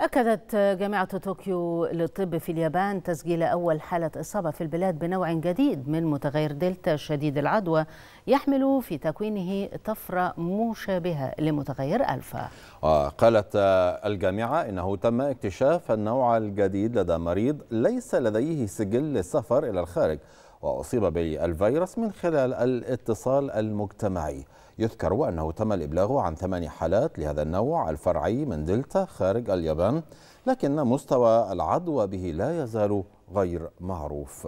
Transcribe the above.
أكدت جامعة طوكيو للطب في اليابان تسجيل أول حالة إصابة في البلاد بنوع جديد من متغير دلتا شديد العدوى يحمل في تكوينه طفرة مشابهة لمتغير ألفا وقالت الجامعة إنه تم اكتشاف النوع الجديد لدى مريض ليس لديه سجل للسفر إلى الخارج وأصيب بالفيروس من خلال الاتصال المجتمعي يذكر انه تم الإبلاغ عن ثمان حالات لهذا النوع الفرعي من دلتا خارج اليابان لكن مستوى العدوى به لا يزال غير معروف